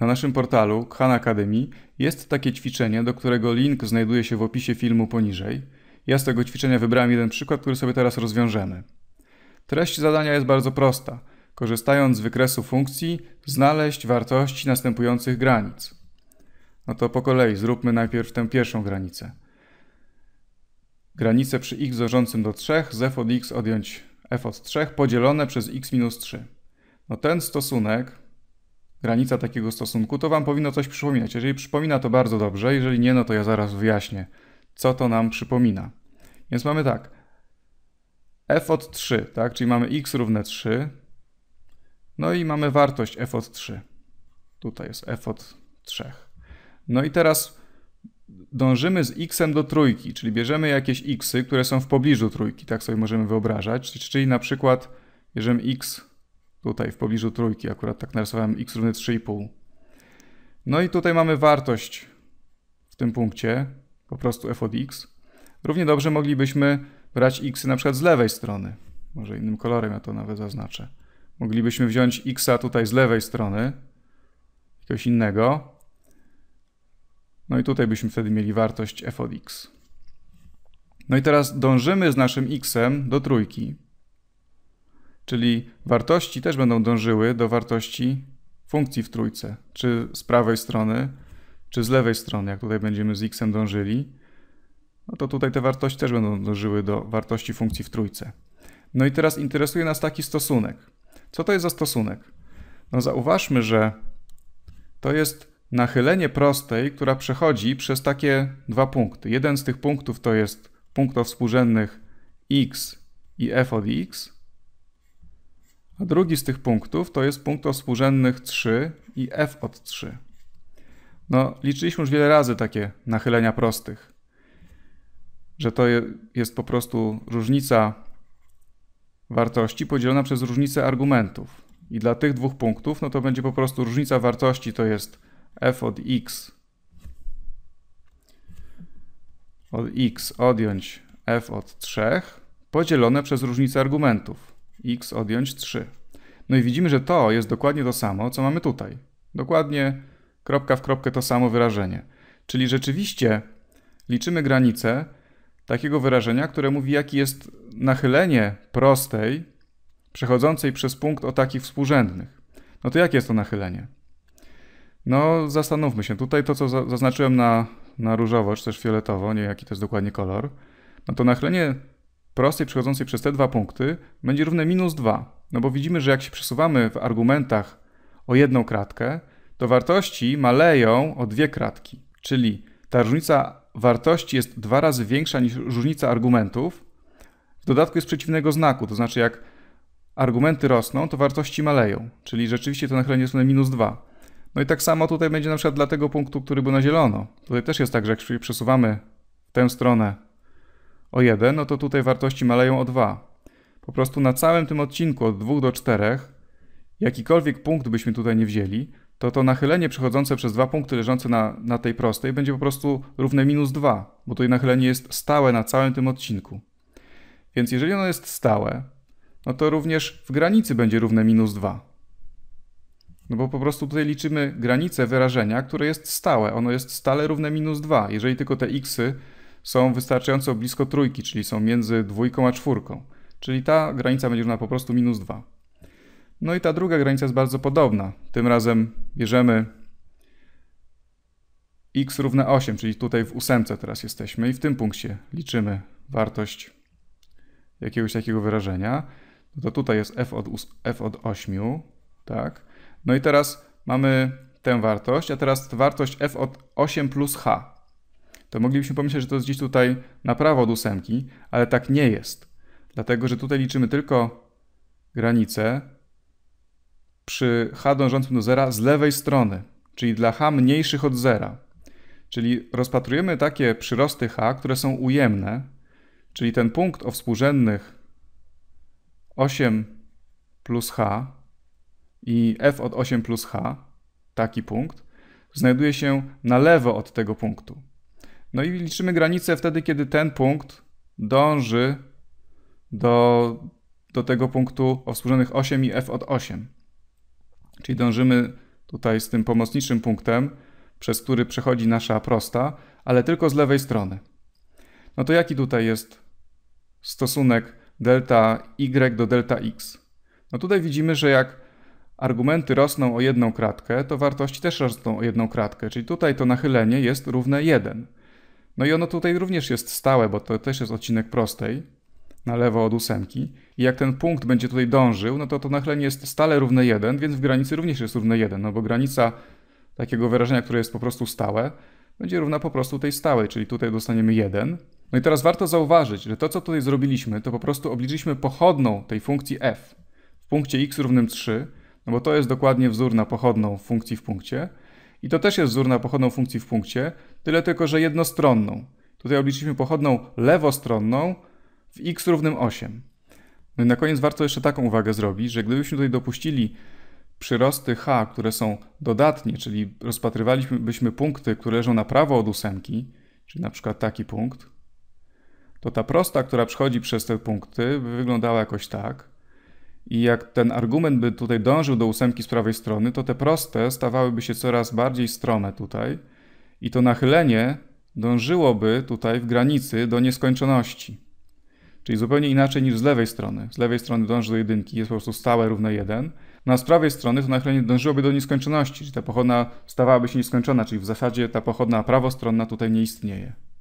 Na naszym portalu Khan Academy jest takie ćwiczenie, do którego link znajduje się w opisie filmu poniżej. Ja z tego ćwiczenia wybrałem jeden przykład, który sobie teraz rozwiążemy. Treść zadania jest bardzo prosta. Korzystając z wykresu funkcji, znaleźć wartości następujących granic. No to po kolei zróbmy najpierw tę pierwszą granicę. Granice przy x dążącym do 3, z f od x odjąć f od 3 podzielone przez x minus 3. No ten stosunek granica takiego stosunku, to Wam powinno coś przypominać. Jeżeli przypomina, to bardzo dobrze, jeżeli nie, no to ja zaraz wyjaśnię, co to nam przypomina. Więc mamy tak, f od 3, tak? czyli mamy x równe 3, no i mamy wartość f od 3. Tutaj jest f od 3. No i teraz dążymy z x do trójki, czyli bierzemy jakieś xy, które są w pobliżu trójki, tak sobie możemy wyobrażać, czyli na przykład bierzemy x Tutaj w pobliżu trójki akurat tak narysowałem x równy 3,5. No i tutaj mamy wartość w tym punkcie, po prostu f od x. Równie dobrze moglibyśmy brać x na przykład z lewej strony. Może innym kolorem ja to nawet zaznaczę. Moglibyśmy wziąć x tutaj z lewej strony, jakiegoś innego. No i tutaj byśmy wtedy mieli wartość f od x. No i teraz dążymy z naszym xem do trójki. Czyli wartości też będą dążyły do wartości funkcji w trójce, czy z prawej strony, czy z lewej strony, jak tutaj będziemy z x dążyli, no to tutaj te wartości też będą dążyły do wartości funkcji w trójce. No i teraz interesuje nas taki stosunek. Co to jest za stosunek? No zauważmy, że to jest nachylenie prostej, która przechodzi przez takie dwa punkty. Jeden z tych punktów to jest punkt o współrzędnych x i f od x, a drugi z tych punktów to jest punkt o współrzędnych 3 i f od 3. No, liczyliśmy już wiele razy takie nachylenia prostych, że to jest po prostu różnica wartości podzielona przez różnicę argumentów. I dla tych dwóch punktów, no to będzie po prostu różnica wartości, to jest f od x od x odjąć f od 3 podzielone przez różnicę argumentów x odjąć 3. No i widzimy, że to jest dokładnie to samo, co mamy tutaj. Dokładnie kropka w kropkę to samo wyrażenie. Czyli rzeczywiście liczymy granicę takiego wyrażenia, które mówi, jaki jest nachylenie prostej przechodzącej przez punkt o takich współrzędnych. No to jakie jest to nachylenie? No zastanówmy się. Tutaj to, co zaznaczyłem na, na różowo, czy też fioletowo, nie jaki to jest dokładnie kolor, no to nachylenie prostej przechodzącej przez te dwa punkty będzie równe minus 2. No bo widzimy, że jak się przesuwamy w argumentach o jedną kratkę, to wartości maleją o dwie kratki. Czyli ta różnica wartości jest dwa razy większa niż różnica argumentów. W dodatku jest przeciwnego znaku, to znaczy jak argumenty rosną, to wartości maleją. Czyli rzeczywiście to nachylenie jest równe minus 2. No i tak samo tutaj będzie na przykład dla tego punktu, który był na zielono. Tutaj też jest tak, że jak przesuwamy w tę stronę o 1, no to tutaj wartości maleją o 2. Po prostu na całym tym odcinku od 2 do 4, jakikolwiek punkt byśmy tutaj nie wzięli, to to nachylenie przechodzące przez dwa punkty leżące na, na tej prostej będzie po prostu równe minus 2, bo tutaj nachylenie jest stałe na całym tym odcinku. Więc jeżeli ono jest stałe, no to również w granicy będzie równe minus 2. No bo po prostu tutaj liczymy granicę wyrażenia, które jest stałe. Ono jest stale równe minus 2. Jeżeli tylko te xy są wystarczająco blisko trójki, czyli są między dwójką a czwórką. Czyli ta granica będzie na po prostu minus 2. No i ta druga granica jest bardzo podobna. Tym razem bierzemy x równe 8, czyli tutaj w ósemce teraz jesteśmy i w tym punkcie liczymy wartość jakiegoś takiego wyrażenia. No to tutaj jest f od, f od 8, tak? No i teraz mamy tę wartość, a teraz wartość f od 8 plus h to moglibyśmy pomyśleć, że to jest gdzieś tutaj na prawo od ósemki, ale tak nie jest. Dlatego, że tutaj liczymy tylko granicę przy h dążącym do zera z lewej strony, czyli dla h mniejszych od zera. Czyli rozpatrujemy takie przyrosty h, które są ujemne, czyli ten punkt o współrzędnych 8 plus h i f od 8 plus h, taki punkt, znajduje się na lewo od tego punktu. No i liczymy granicę wtedy, kiedy ten punkt dąży do, do tego punktu o współrzędnych 8 i f od 8. Czyli dążymy tutaj z tym pomocniczym punktem, przez który przechodzi nasza prosta, ale tylko z lewej strony. No to jaki tutaj jest stosunek delta y do delta x? No tutaj widzimy, że jak argumenty rosną o jedną kratkę, to wartości też rosną o jedną kratkę, czyli tutaj to nachylenie jest równe 1. No i ono tutaj również jest stałe, bo to też jest odcinek prostej, na lewo od ósemki. I jak ten punkt będzie tutaj dążył, no to to nachylenie jest stale równe 1, więc w granicy również jest równe 1, no bo granica takiego wyrażenia, które jest po prostu stałe, będzie równa po prostu tej stałej, czyli tutaj dostaniemy 1. No i teraz warto zauważyć, że to, co tutaj zrobiliśmy, to po prostu obliczyliśmy pochodną tej funkcji f w punkcie x równym 3, no bo to jest dokładnie wzór na pochodną funkcji w punkcie, i to też jest wzór na pochodną funkcji w punkcie, tyle tylko, że jednostronną. Tutaj obliczyliśmy pochodną lewostronną w x równym 8. No i na koniec warto jeszcze taką uwagę zrobić, że gdybyśmy tutaj dopuścili przyrosty h, które są dodatnie, czyli rozpatrywalibyśmy punkty, które leżą na prawo od ósemki, czyli na przykład taki punkt, to ta prosta, która przechodzi przez te punkty, by wyglądała jakoś tak – i jak ten argument by tutaj dążył do ósemki z prawej strony, to te proste stawałyby się coraz bardziej strome tutaj i to nachylenie dążyłoby tutaj w granicy do nieskończoności. Czyli zupełnie inaczej niż z lewej strony. Z lewej strony dąży do jedynki, jest po prostu stałe równe 1. No a z prawej strony to nachylenie dążyłoby do nieskończoności, czyli ta pochodna stawałaby się nieskończona, czyli w zasadzie ta pochodna prawostronna tutaj nie istnieje.